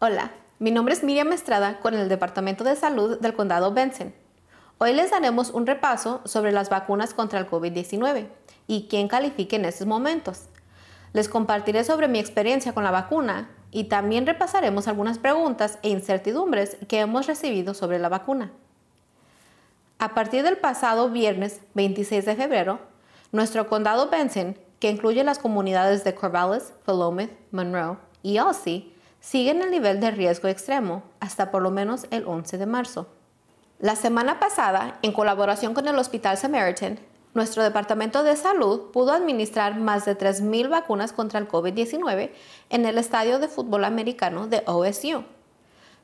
Hola, mi nombre es Miriam Estrada con el Departamento de Salud del Condado Benson. Hoy les daremos un repaso sobre las vacunas contra el COVID-19 y quién califica en estos momentos. Les compartiré sobre mi experiencia con la vacuna y también repasaremos algunas preguntas e incertidumbres que hemos recibido sobre la vacuna. A partir del pasado viernes 26 de febrero, nuestro condado Benson, que incluye las comunidades de Corvallis, Philomath, Monroe y Aussie, siguen el nivel de riesgo extremo hasta por lo menos el 11 de marzo. La semana pasada, en colaboración con el Hospital Samaritan, nuestro Departamento de Salud pudo administrar más de 3.000 vacunas contra el COVID-19 en el Estadio de Fútbol Americano de OSU.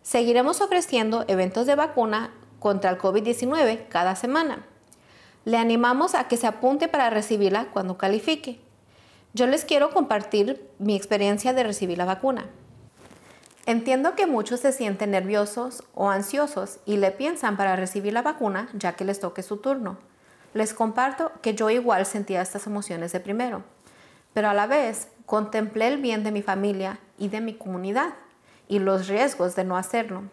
Seguiremos ofreciendo eventos de vacuna contra el COVID-19 cada semana. Le animamos a que se apunte para recibirla cuando califique. Yo les quiero compartir mi experiencia de recibir la vacuna. Entiendo que muchos se sienten nerviosos o ansiosos y le piensan para recibir la vacuna ya que les toque su turno. Les comparto que yo igual sentía estas emociones de primero, pero a la vez contemplé el bien de mi familia y de mi comunidad y los riesgos de no hacerlo.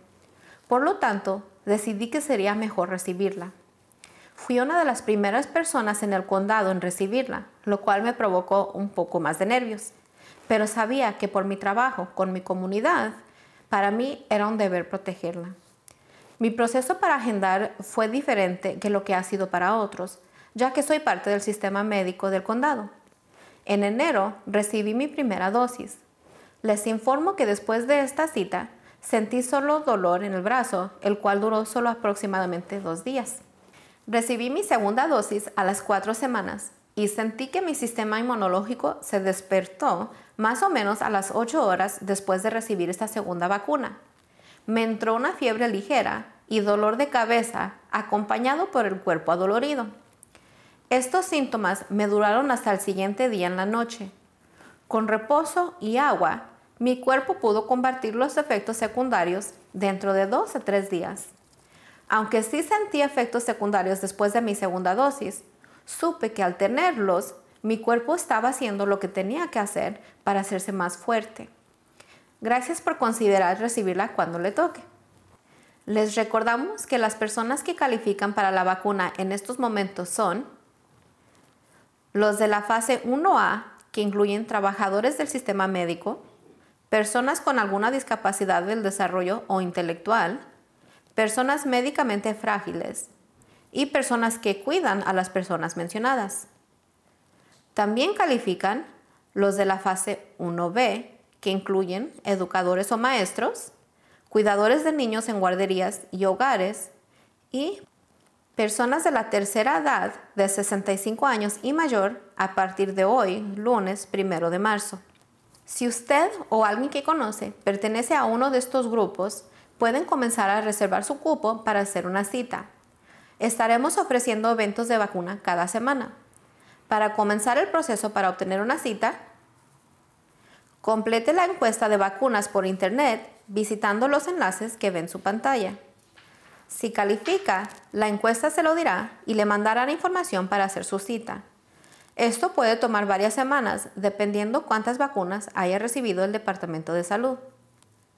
Por lo tanto, decidí que sería mejor recibirla. Fui una de las primeras personas en el condado en recibirla, lo cual me provocó un poco más de nervios pero sabía que por mi trabajo con mi comunidad, para mí era un deber protegerla. Mi proceso para agendar fue diferente que lo que ha sido para otros, ya que soy parte del sistema médico del condado. En enero recibí mi primera dosis. Les informo que después de esta cita sentí solo dolor en el brazo, el cual duró solo aproximadamente dos días. Recibí mi segunda dosis a las cuatro semanas y sentí que mi sistema inmunológico se despertó más o menos a las 8 horas después de recibir esta segunda vacuna. Me entró una fiebre ligera y dolor de cabeza acompañado por el cuerpo adolorido. Estos síntomas me duraron hasta el siguiente día en la noche. Con reposo y agua, mi cuerpo pudo combatir los efectos secundarios dentro de 2 a 3 días. Aunque sí sentí efectos secundarios después de mi segunda dosis, Supe que al tenerlos, mi cuerpo estaba haciendo lo que tenía que hacer para hacerse más fuerte. Gracias por considerar recibirla cuando le toque. Les recordamos que las personas que califican para la vacuna en estos momentos son los de la fase 1A, que incluyen trabajadores del sistema médico, personas con alguna discapacidad del desarrollo o intelectual, personas médicamente frágiles, y personas que cuidan a las personas mencionadas. También califican los de la fase 1B, que incluyen educadores o maestros, cuidadores de niños en guarderías y hogares, y personas de la tercera edad de 65 años y mayor a partir de hoy, lunes 1 de marzo. Si usted o alguien que conoce pertenece a uno de estos grupos, pueden comenzar a reservar su cupo para hacer una cita. Estaremos ofreciendo eventos de vacuna cada semana. Para comenzar el proceso para obtener una cita, complete la encuesta de vacunas por Internet visitando los enlaces que ve en su pantalla. Si califica, la encuesta se lo dirá y le mandarán información para hacer su cita. Esto puede tomar varias semanas dependiendo cuántas vacunas haya recibido el Departamento de Salud.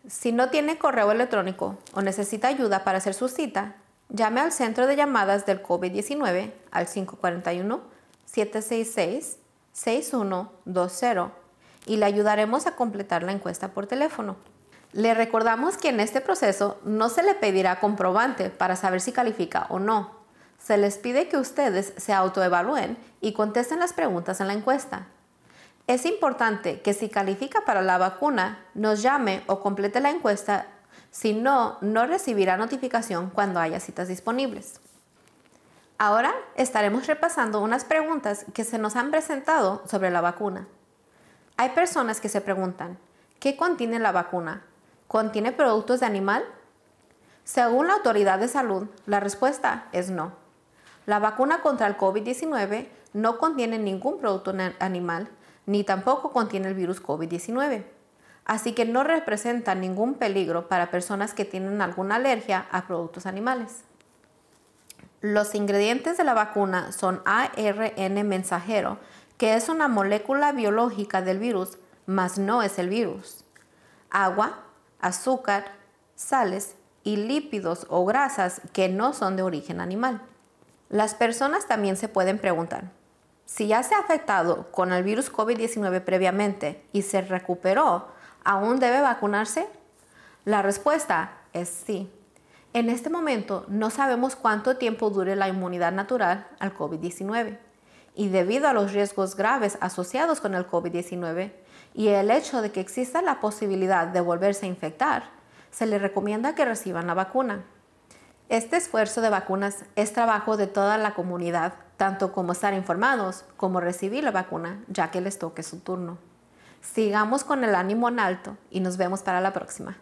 Si no tiene correo electrónico o necesita ayuda para hacer su cita, Llame al centro de llamadas del COVID-19 al 541-766-6120 y le ayudaremos a completar la encuesta por teléfono. Le recordamos que en este proceso no se le pedirá comprobante para saber si califica o no. Se les pide que ustedes se autoevalúen y contesten las preguntas en la encuesta. Es importante que si califica para la vacuna, nos llame o complete la encuesta si no, no recibirá notificación cuando haya citas disponibles. Ahora estaremos repasando unas preguntas que se nos han presentado sobre la vacuna. Hay personas que se preguntan, ¿qué contiene la vacuna? ¿Contiene productos de animal? Según la Autoridad de Salud, la respuesta es no. La vacuna contra el COVID-19 no contiene ningún producto animal, ni tampoco contiene el virus COVID-19 así que no representa ningún peligro para personas que tienen alguna alergia a productos animales. Los ingredientes de la vacuna son ARN mensajero, que es una molécula biológica del virus, mas no es el virus. Agua, azúcar, sales y lípidos o grasas que no son de origen animal. Las personas también se pueden preguntar, si ya se ha afectado con el virus COVID-19 previamente y se recuperó, ¿Aún debe vacunarse? La respuesta es sí. En este momento no sabemos cuánto tiempo dure la inmunidad natural al COVID-19 y debido a los riesgos graves asociados con el COVID-19 y el hecho de que exista la posibilidad de volverse a infectar, se le recomienda que reciban la vacuna. Este esfuerzo de vacunas es trabajo de toda la comunidad, tanto como estar informados como recibir la vacuna ya que les toque su turno. Sigamos con el ánimo en alto y nos vemos para la próxima.